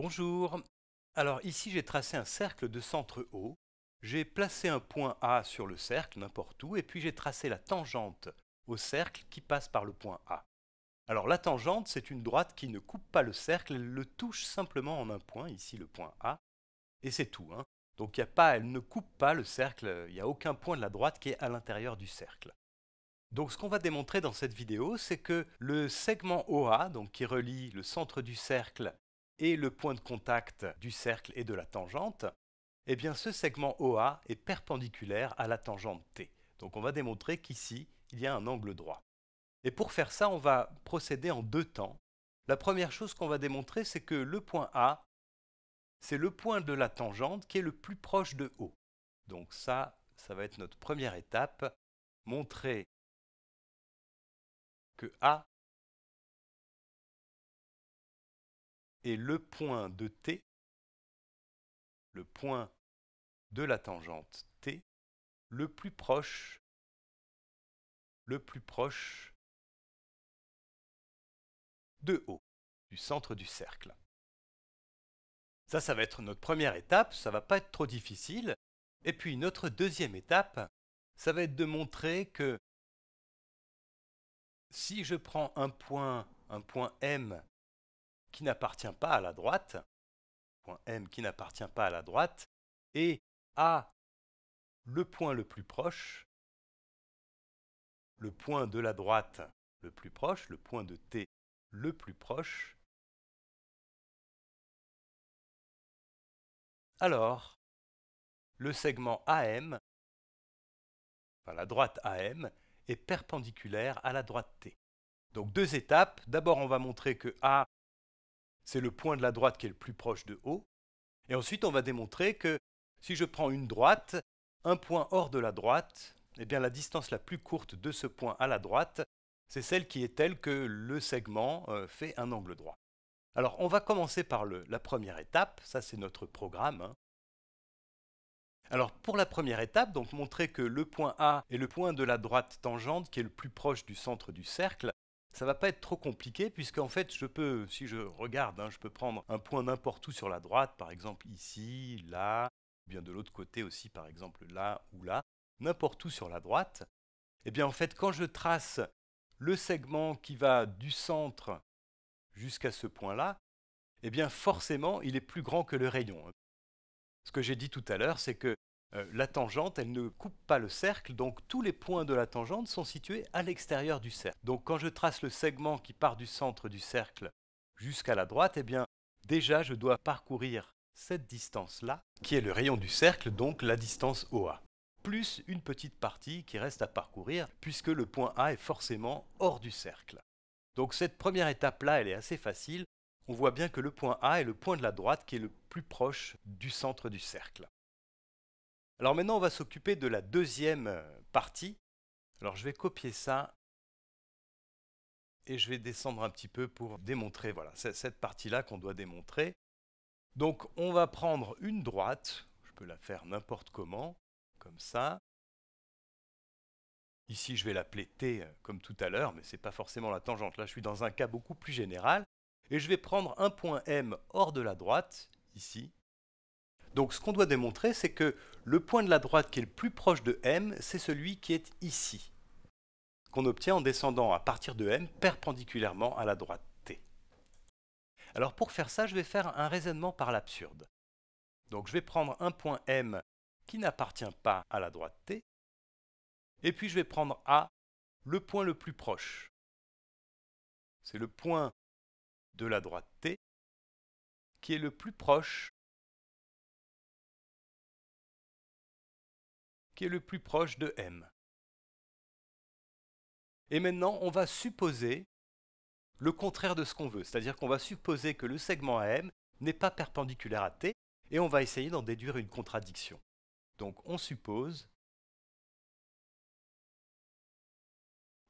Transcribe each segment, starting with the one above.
Bonjour. Alors ici j'ai tracé un cercle de centre O. J'ai placé un point A sur le cercle, n'importe où, et puis j'ai tracé la tangente au cercle qui passe par le point A. Alors la tangente, c'est une droite qui ne coupe pas le cercle, elle le touche simplement en un point, ici le point A, et c'est tout. Hein. Donc y a pas, elle ne coupe pas le cercle, il n'y a aucun point de la droite qui est à l'intérieur du cercle. Donc ce qu'on va démontrer dans cette vidéo, c'est que le segment OA, donc qui relie le centre du cercle et le point de contact du cercle et de la tangente, eh bien ce segment OA est perpendiculaire à la tangente T. Donc on va démontrer qu'ici, il y a un angle droit. Et pour faire ça, on va procéder en deux temps. La première chose qu'on va démontrer, c'est que le point A, c'est le point de la tangente qui est le plus proche de O. Donc ça, ça va être notre première étape, montrer que A et le point de t, le point de la tangente t, le plus proche, le plus proche de O, du centre du cercle. Ça, ça va être notre première étape, ça ne va pas être trop difficile. Et puis notre deuxième étape, ça va être de montrer que si je prends un point, un point M qui n'appartient pas à la droite, point M qui n'appartient pas à la droite, et A le point le plus proche, le point de la droite le plus proche, le point de T le plus proche. Alors, le segment AM, enfin la droite AM, est perpendiculaire à la droite T. Donc deux étapes. D'abord, on va montrer que A c'est le point de la droite qui est le plus proche de O. Et ensuite, on va démontrer que si je prends une droite, un point hors de la droite, eh bien la distance la plus courte de ce point à la droite, c'est celle qui est telle que le segment euh, fait un angle droit. Alors on va commencer par la première étape, ça c'est notre programme. Hein. Alors pour la première étape, donc montrer que le point A est le point de la droite tangente qui est le plus proche du centre du cercle, ça va pas être trop compliqué puisque en fait je peux, si je regarde, hein, je peux prendre un point n'importe où sur la droite, par exemple ici, là, ou bien de l'autre côté aussi, par exemple là ou là, n'importe où sur la droite. Et eh bien en fait quand je trace le segment qui va du centre jusqu'à ce point-là, eh bien forcément il est plus grand que le rayon. Hein. Ce que j'ai dit tout à l'heure, c'est que euh, la tangente, elle ne coupe pas le cercle, donc tous les points de la tangente sont situés à l'extérieur du cercle. Donc quand je trace le segment qui part du centre du cercle jusqu'à la droite, eh bien déjà je dois parcourir cette distance-là, qui est le rayon du cercle, donc la distance OA, plus une petite partie qui reste à parcourir, puisque le point A est forcément hors du cercle. Donc cette première étape-là, elle est assez facile. On voit bien que le point A est le point de la droite qui est le plus proche du centre du cercle. Alors maintenant, on va s'occuper de la deuxième euh, partie. Alors je vais copier ça et je vais descendre un petit peu pour démontrer voilà, cette partie-là qu'on doit démontrer. Donc on va prendre une droite, je peux la faire n'importe comment, comme ça. Ici, je vais l'appeler T euh, comme tout à l'heure, mais ce n'est pas forcément la tangente. Là, je suis dans un cas beaucoup plus général. Et je vais prendre un point M hors de la droite, ici, donc ce qu'on doit démontrer, c'est que le point de la droite qui est le plus proche de M, c'est celui qui est ici, qu'on obtient en descendant à partir de M perpendiculairement à la droite T. Alors pour faire ça, je vais faire un raisonnement par l'absurde. Donc je vais prendre un point M qui n'appartient pas à la droite T, et puis je vais prendre A, le point le plus proche. C'est le point de la droite T qui est le plus proche qui est le plus proche de M. Et maintenant, on va supposer le contraire de ce qu'on veut, c'est-à-dire qu'on va supposer que le segment AM n'est pas perpendiculaire à T, et on va essayer d'en déduire une contradiction. Donc on suppose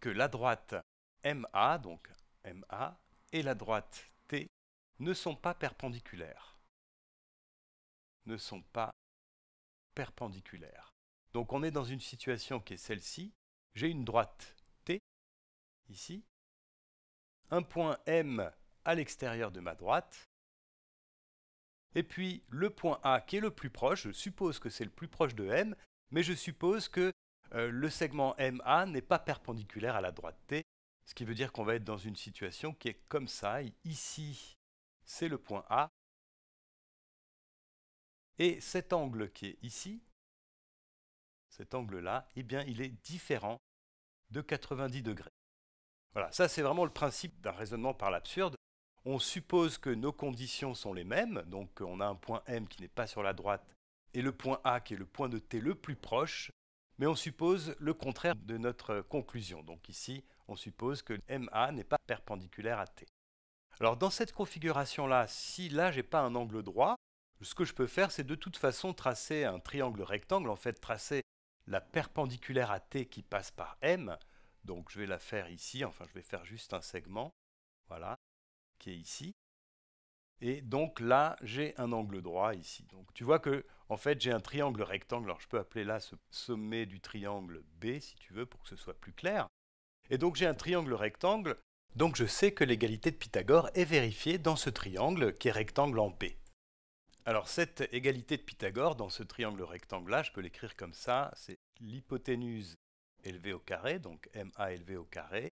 que la droite MA, donc MA, et la droite T ne sont pas perpendiculaires. Ne sont pas perpendiculaires. Donc on est dans une situation qui est celle-ci. J'ai une droite T, ici, un point M à l'extérieur de ma droite, et puis le point A qui est le plus proche, je suppose que c'est le plus proche de M, mais je suppose que euh, le segment MA n'est pas perpendiculaire à la droite T, ce qui veut dire qu'on va être dans une situation qui est comme ça, ici c'est le point A, et cet angle qui est ici, cet angle-là, eh bien, il est différent de 90 degrés. Voilà, ça c'est vraiment le principe d'un raisonnement par l'absurde. On suppose que nos conditions sont les mêmes, donc on a un point M qui n'est pas sur la droite et le point A qui est le point de T le plus proche, mais on suppose le contraire de notre conclusion. Donc ici, on suppose que MA n'est pas perpendiculaire à T. Alors dans cette configuration-là, si là j'ai pas un angle droit, ce que je peux faire, c'est de toute façon tracer un triangle rectangle, en fait tracer la perpendiculaire à t qui passe par m, donc je vais la faire ici, enfin je vais faire juste un segment, voilà, qui est ici. Et donc là, j'ai un angle droit ici. Donc tu vois que, en fait, j'ai un triangle rectangle, alors je peux appeler là ce sommet du triangle B, si tu veux, pour que ce soit plus clair. Et donc j'ai un triangle rectangle, donc je sais que l'égalité de Pythagore est vérifiée dans ce triangle qui est rectangle en P. Alors cette égalité de Pythagore dans ce triangle rectangle-là, je peux l'écrire comme ça, c'est l'hypoténuse élevée au carré, donc MA élevée au carré,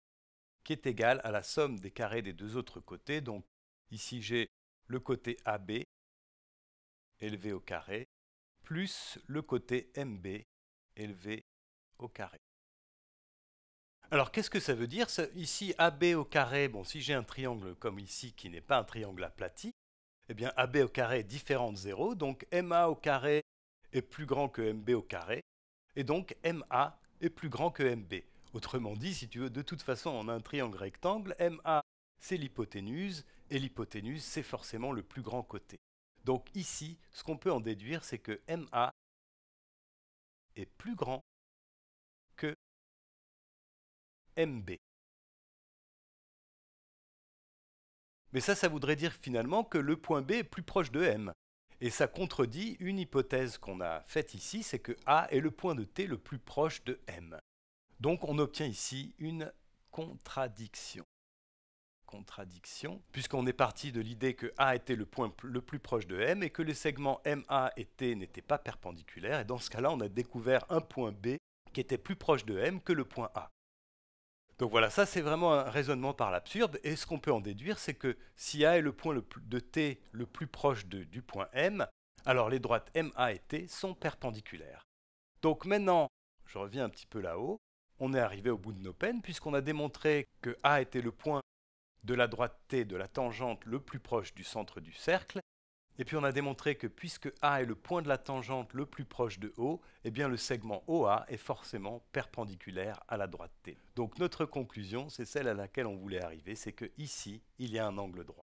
qui est égale à la somme des carrés des deux autres côtés. Donc ici j'ai le côté AB élevé au carré plus le côté MB élevé au carré. Alors qu'est-ce que ça veut dire Ici AB au carré, si j'ai un triangle comme ici qui n'est pas un triangle aplati, eh bien AB au carré est différent de 0, donc MA au carré est plus grand que MB au carré, et donc MA est plus grand que MB. Autrement dit, si tu veux, de toute façon, on a un triangle rectangle, MA c'est l'hypoténuse, et l'hypoténuse c'est forcément le plus grand côté. Donc ici, ce qu'on peut en déduire, c'est que MA est plus grand que MB. Mais ça, ça voudrait dire finalement que le point B est plus proche de M. Et ça contredit une hypothèse qu'on a faite ici, c'est que A est le point de T le plus proche de M. Donc on obtient ici une contradiction. Contradiction, puisqu'on est parti de l'idée que A était le point le plus proche de M et que les segments MA et T n'étaient pas perpendiculaires. Et dans ce cas-là, on a découvert un point B qui était plus proche de M que le point A. Donc voilà, ça c'est vraiment un raisonnement par l'absurde. Et ce qu'on peut en déduire, c'est que si A est le point de T le plus proche du point M, alors les droites MA et T sont perpendiculaires. Donc maintenant, je reviens un petit peu là-haut, on est arrivé au bout de nos peines puisqu'on a démontré que A était le point de la droite T de la tangente le plus proche du centre du cercle et puis on a démontré que puisque A est le point de la tangente le plus proche de O, eh bien le segment OA est forcément perpendiculaire à la droite T. Donc notre conclusion, c'est celle à laquelle on voulait arriver, c'est que ici, il y a un angle droit.